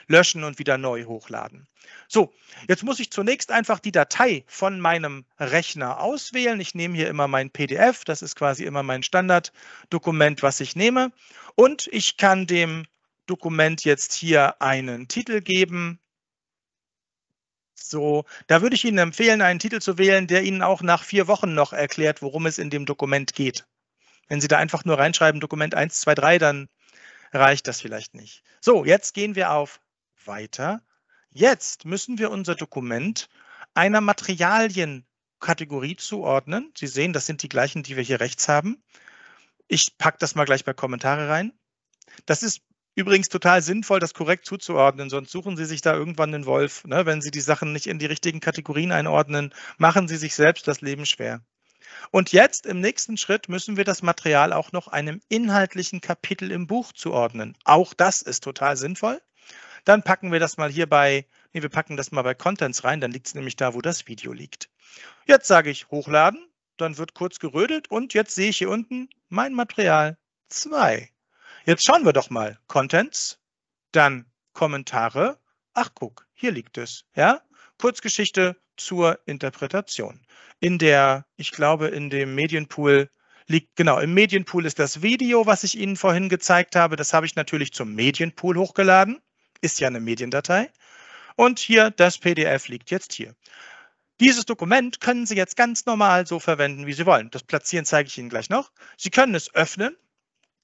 löschen und wieder neu hochladen. So, jetzt muss ich zunächst einfach die Datei von meinem Rechner auswählen. Ich nehme hier immer mein PDF, das ist quasi immer mein Standarddokument, was ich nehme. Und ich kann dem Dokument jetzt hier einen Titel geben. So, da würde ich Ihnen empfehlen, einen Titel zu wählen, der Ihnen auch nach vier Wochen noch erklärt, worum es in dem Dokument geht. Wenn Sie da einfach nur reinschreiben, Dokument 1, 2, 3, dann reicht das vielleicht nicht. So, jetzt gehen wir auf Weiter. Jetzt müssen wir unser Dokument einer Materialienkategorie zuordnen. Sie sehen, das sind die gleichen, die wir hier rechts haben. Ich packe das mal gleich bei Kommentare rein. Das ist Übrigens total sinnvoll, das korrekt zuzuordnen, sonst suchen Sie sich da irgendwann den Wolf. Ne? Wenn Sie die Sachen nicht in die richtigen Kategorien einordnen, machen Sie sich selbst das Leben schwer. Und jetzt im nächsten Schritt müssen wir das Material auch noch einem inhaltlichen Kapitel im Buch zuordnen. Auch das ist total sinnvoll. Dann packen wir das mal hier bei, nee, wir packen das mal bei Contents rein, dann liegt es nämlich da, wo das Video liegt. Jetzt sage ich hochladen, dann wird kurz gerödelt und jetzt sehe ich hier unten mein Material 2. Jetzt schauen wir doch mal. Contents, dann Kommentare. Ach, guck, hier liegt es. Ja? Kurzgeschichte zur Interpretation. In der, ich glaube, in dem Medienpool liegt, genau, im Medienpool ist das Video, was ich Ihnen vorhin gezeigt habe. Das habe ich natürlich zum Medienpool hochgeladen. Ist ja eine Mediendatei. Und hier, das PDF liegt jetzt hier. Dieses Dokument können Sie jetzt ganz normal so verwenden, wie Sie wollen. Das Platzieren zeige ich Ihnen gleich noch. Sie können es öffnen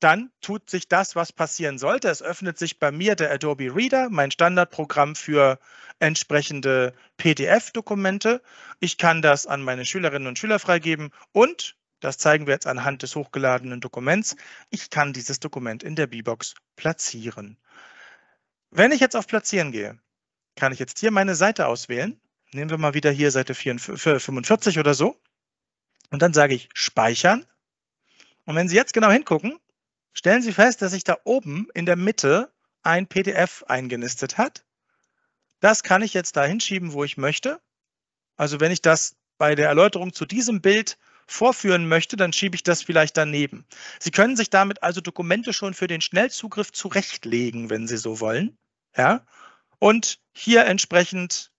dann tut sich das, was passieren sollte. Es öffnet sich bei mir der Adobe Reader, mein Standardprogramm für entsprechende PDF-Dokumente. Ich kann das an meine Schülerinnen und Schüler freigeben und, das zeigen wir jetzt anhand des hochgeladenen Dokuments, ich kann dieses Dokument in der B-Box platzieren. Wenn ich jetzt auf Platzieren gehe, kann ich jetzt hier meine Seite auswählen. Nehmen wir mal wieder hier Seite 45 oder so. Und dann sage ich Speichern. Und wenn Sie jetzt genau hingucken, stellen Sie fest, dass sich da oben in der Mitte ein PDF eingenistet hat. Das kann ich jetzt da hinschieben, wo ich möchte. Also wenn ich das bei der Erläuterung zu diesem Bild vorführen möchte, dann schiebe ich das vielleicht daneben. Sie können sich damit also Dokumente schon für den Schnellzugriff zurechtlegen, wenn Sie so wollen. Ja? Und hier entsprechend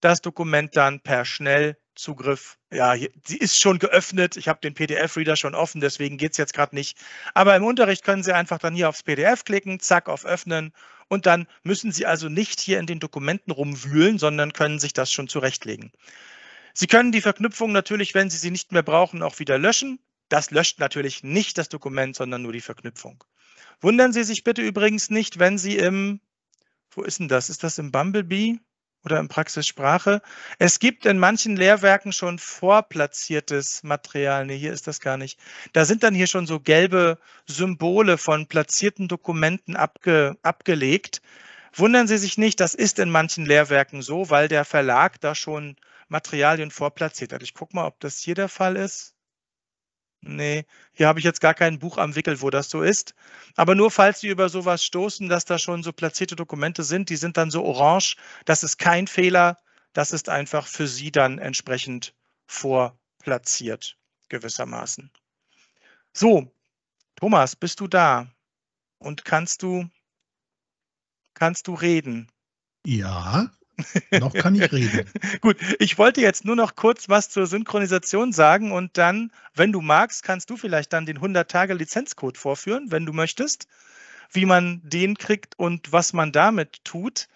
das Dokument dann per schnell Zugriff. Ja, sie ist schon geöffnet. Ich habe den PDF-Reader schon offen, deswegen geht es jetzt gerade nicht. Aber im Unterricht können Sie einfach dann hier aufs PDF klicken, zack, auf Öffnen. Und dann müssen Sie also nicht hier in den Dokumenten rumwühlen, sondern können sich das schon zurechtlegen. Sie können die Verknüpfung natürlich, wenn Sie sie nicht mehr brauchen, auch wieder löschen. Das löscht natürlich nicht das Dokument, sondern nur die Verknüpfung. Wundern Sie sich bitte übrigens nicht, wenn Sie im, wo ist denn das? Ist das im Bumblebee? oder in Praxissprache. Es gibt in manchen Lehrwerken schon vorplatziertes Material. Nee, hier ist das gar nicht. Da sind dann hier schon so gelbe Symbole von platzierten Dokumenten abge, abgelegt. Wundern Sie sich nicht, das ist in manchen Lehrwerken so, weil der Verlag da schon Materialien vorplatziert hat. Ich gucke mal, ob das hier der Fall ist. Nee, hier habe ich jetzt gar kein Buch am Wickel, wo das so ist. Aber nur falls Sie über sowas stoßen, dass da schon so platzierte Dokumente sind, die sind dann so orange. Das ist kein Fehler. Das ist einfach für Sie dann entsprechend vorplatziert, gewissermaßen. So, Thomas, bist du da? Und kannst du, kannst du reden? Ja. Noch kann ich reden. <laughs> Gut, ich wollte jetzt nur noch kurz was zur Synchronisation sagen und dann, wenn du magst, kannst du vielleicht dann den 100-Tage-Lizenzcode vorführen, wenn du möchtest, wie man den kriegt und was man damit tut.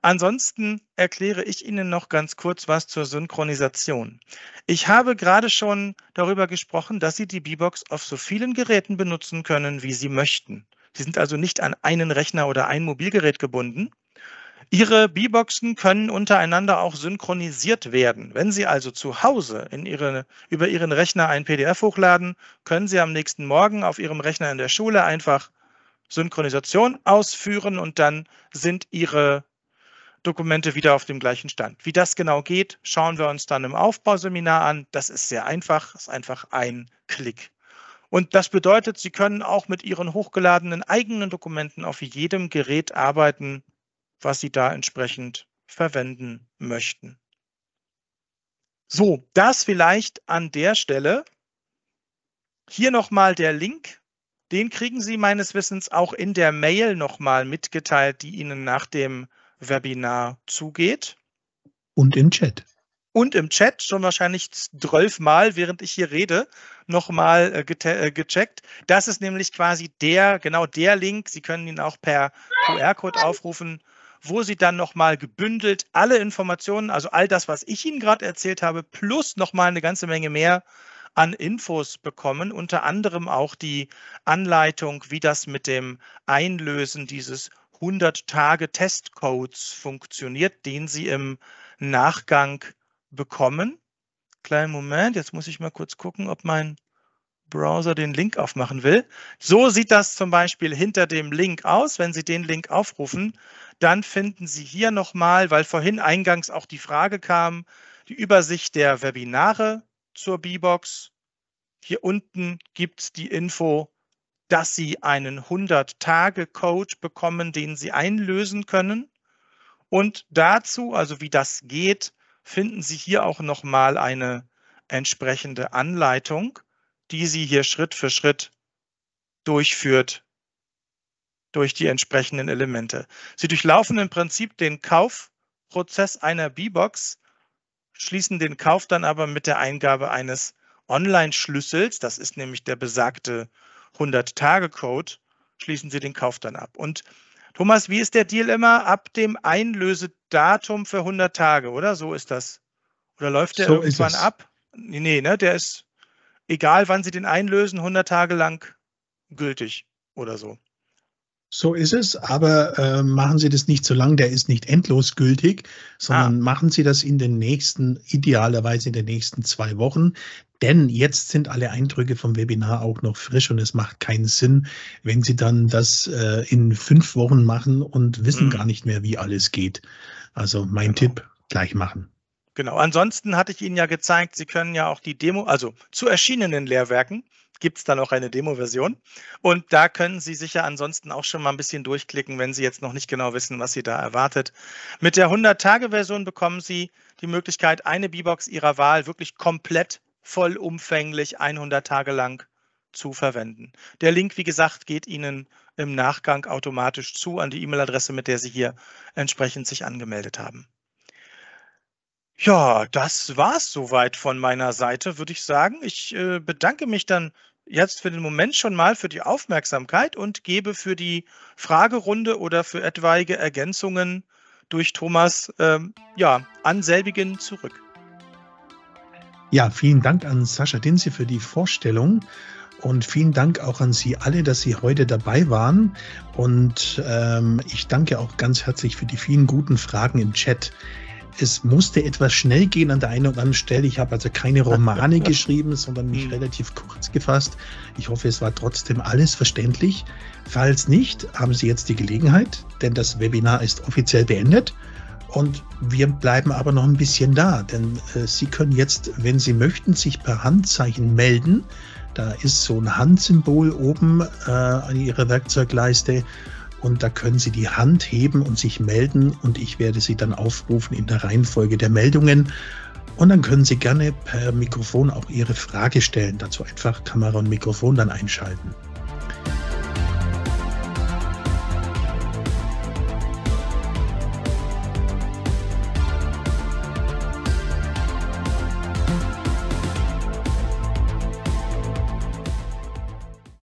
Ansonsten erkläre ich Ihnen noch ganz kurz was zur Synchronisation. Ich habe gerade schon darüber gesprochen, dass Sie die B-Box auf so vielen Geräten benutzen können, wie Sie möchten. Sie sind also nicht an einen Rechner oder ein Mobilgerät gebunden. Ihre B-Boxen können untereinander auch synchronisiert werden. Wenn Sie also zu Hause in ihre, über Ihren Rechner ein PDF hochladen, können Sie am nächsten Morgen auf Ihrem Rechner in der Schule einfach Synchronisation ausführen und dann sind Ihre Dokumente wieder auf dem gleichen Stand. Wie das genau geht, schauen wir uns dann im Aufbauseminar an. Das ist sehr einfach, ist einfach ein Klick. Und das bedeutet, Sie können auch mit Ihren hochgeladenen eigenen Dokumenten auf jedem Gerät arbeiten, was Sie da entsprechend verwenden möchten. So, das vielleicht an der Stelle. Hier nochmal der Link. Den kriegen Sie meines Wissens auch in der Mail nochmal mitgeteilt, die Ihnen nach dem Webinar zugeht. Und im Chat. Und im Chat schon wahrscheinlich zwölfmal, während ich hier rede, nochmal äh, äh, gecheckt. Das ist nämlich quasi der, genau der Link. Sie können ihn auch per QR-Code aufrufen wo Sie dann nochmal gebündelt alle Informationen, also all das, was ich Ihnen gerade erzählt habe, plus nochmal eine ganze Menge mehr an Infos bekommen, unter anderem auch die Anleitung, wie das mit dem Einlösen dieses 100-Tage-Testcodes funktioniert, den Sie im Nachgang bekommen. Kleinen Moment, jetzt muss ich mal kurz gucken, ob mein Browser den Link aufmachen will. So sieht das zum Beispiel hinter dem Link aus. Wenn Sie den Link aufrufen, dann finden Sie hier nochmal, weil vorhin eingangs auch die Frage kam, die Übersicht der Webinare zur B-Box. Hier unten gibt es die Info, dass Sie einen 100-Tage-Code bekommen, den Sie einlösen können. Und dazu, also wie das geht, finden Sie hier auch nochmal eine entsprechende Anleitung, die Sie hier Schritt für Schritt durchführt, durch die entsprechenden Elemente. Sie durchlaufen im Prinzip den Kaufprozess einer B-Box, schließen den Kauf dann aber mit der Eingabe eines Online-Schlüssels, das ist nämlich der besagte 100-Tage-Code, schließen Sie den Kauf dann ab. Und Thomas, wie ist der Deal immer? Ab dem Einlösedatum für 100 Tage, oder? So ist das. Oder läuft der so irgendwann ab? Nee, ne? Der ist, egal wann Sie den einlösen, 100 Tage lang gültig oder so. So ist es, aber äh, machen Sie das nicht so lang, der ist nicht endlos gültig, sondern ah. machen Sie das in den nächsten, idealerweise in den nächsten zwei Wochen. Denn jetzt sind alle Eindrücke vom Webinar auch noch frisch und es macht keinen Sinn, wenn Sie dann das äh, in fünf Wochen machen und wissen mhm. gar nicht mehr, wie alles geht. Also mein genau. Tipp, gleich machen. Genau, ansonsten hatte ich Ihnen ja gezeigt, Sie können ja auch die Demo, also zu erschienenen Lehrwerken, gibt es dann auch eine Demo-Version. Und da können Sie sicher ansonsten auch schon mal ein bisschen durchklicken, wenn Sie jetzt noch nicht genau wissen, was Sie da erwartet. Mit der 100-Tage-Version bekommen Sie die Möglichkeit, eine B-Box Ihrer Wahl wirklich komplett vollumfänglich 100 Tage lang zu verwenden. Der Link, wie gesagt, geht Ihnen im Nachgang automatisch zu an die E-Mail-Adresse, mit der Sie hier entsprechend sich angemeldet haben. Ja, das war's soweit von meiner Seite, würde ich sagen. Ich äh, bedanke mich dann jetzt für den Moment schon mal für die Aufmerksamkeit und gebe für die Fragerunde oder für etwaige Ergänzungen durch Thomas ähm, ja, an selbigen zurück. Ja, vielen Dank an Sascha Dinze für die Vorstellung. Und vielen Dank auch an Sie alle, dass Sie heute dabei waren. Und ähm, ich danke auch ganz herzlich für die vielen guten Fragen im Chat es musste etwas schnell gehen an der einen oder anderen Stelle. Ich habe also keine Romane <laughs> geschrieben, sondern mich hm. relativ kurz gefasst. Ich hoffe, es war trotzdem alles verständlich. Falls nicht, haben Sie jetzt die Gelegenheit, denn das Webinar ist offiziell beendet. Und wir bleiben aber noch ein bisschen da, denn äh, Sie können jetzt, wenn Sie möchten, sich per Handzeichen melden. Da ist so ein Handsymbol oben äh, an Ihrer Werkzeugleiste und da können Sie die Hand heben und sich melden und ich werde Sie dann aufrufen in der Reihenfolge der Meldungen. Und dann können Sie gerne per Mikrofon auch Ihre Frage stellen. Dazu einfach Kamera und Mikrofon dann einschalten.